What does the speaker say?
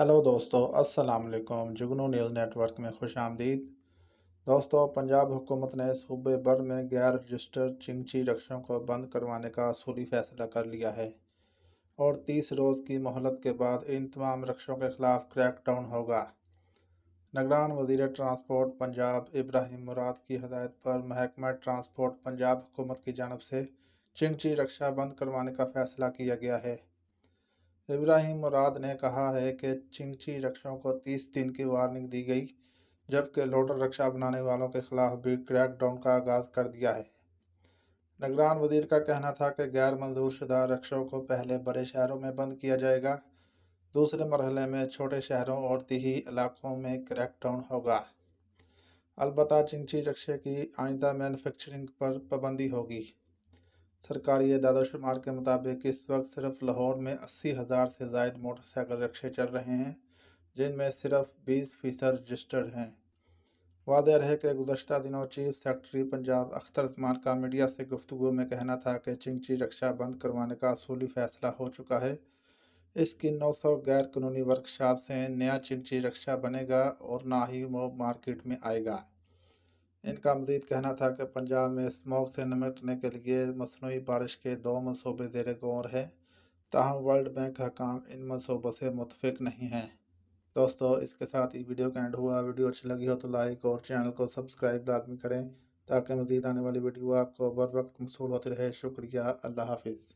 hello दोस्तों अस्सलाम वालेकुम जुगनू न्यूज़ नेटवर्क में खुश आमदीद दोस्तों पंजाब हुकूमत ने सूबे भर में गैर रजिस्टर चिंगची रक्षों को बंद करवाने का असूली फैसला कर लिया है और तीस रोज़ की मोहलत के बाद इन तमाम रक्षों के ख़िलाफ़ क्रैकडाउन होगा नगरान वजीर ट्रांसपोर्ट पंजाब इब्राहिम मुराद की हदायत पर महकमा ट्रांसपोर्ट पंजाब हुकूमत की जानब से चिंगची रक्षा बंद करवाने का फ़ैसला किया गया है इब्राहिम मुराद ने कहा है कि चिंची रक्षों को तीस दिन की वार्निंग दी गई जबकि लोडर रक्षा बनाने वालों के खिलाफ भी क्रैकडाउन का आगाज़ कर दिया है नगरान वजीर का कहना था कि गैर मंजूर शुदा रक्षकों को पहले बड़े शहरों में बंद किया जाएगा दूसरे मरहले में छोटे शहरों और तिही इलाकों में क्रैकडाउन होगा अलबत् चिंची रक्षे की आइंदा मैनुफेक्चरिंग पर पाबंदी होगी सरकारी दादा शुमार के मुताबिक इस वक्त सिर्फ लाहौर में अस्सी हज़ार से जायद मोटरसाइकिल रिक्शे चल रहे हैं जिनमें सिर्फ बीस फीसद रजिस्टर्ड हैं वाद रहे कि गुजशत दिनों चीफ सेक्रेटरी पंजाब अख्तर जमान का मीडिया से गुफ्तु में कहना था कि चिंगची रक्षा बंद करवाने का असूली फैसला हो चुका है इसकी नौ सौ गैर कानूनी वर्कशॉप से नया चिंगची रक्षा बनेगा और ना ही वो मार्केट में आएगा इनका मजीद कहना था कि पंजाब में स्मोक से निपटने के लिए मसनू बारिश के दो मनसूबे जेर गौर हैं ताहम वर्ल्ड बैंक का काम इन मनसूबों से मुतफिक नहीं है दोस्तों इसके साथ ही वीडियो का एंड हुआ वीडियो अच्छी लगी हो तो लाइक और चैनल को सब्सक्राइब लाजमी करें ताकि मज़ीद आने वाली वीडियो आपको बर वक्त मसूल होती रहे शुक्रिया अल्लाह हाफिज़